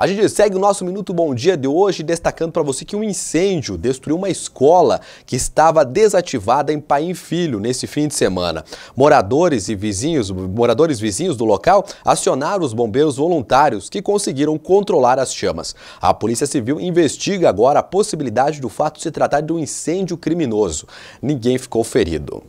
A gente segue o nosso Minuto Bom Dia de hoje destacando para você que um incêndio destruiu uma escola que estava desativada em Paim Filho nesse fim de semana. Moradores e vizinhos, moradores vizinhos do local acionaram os bombeiros voluntários que conseguiram controlar as chamas. A Polícia Civil investiga agora a possibilidade do fato de se tratar de um incêndio criminoso. Ninguém ficou ferido.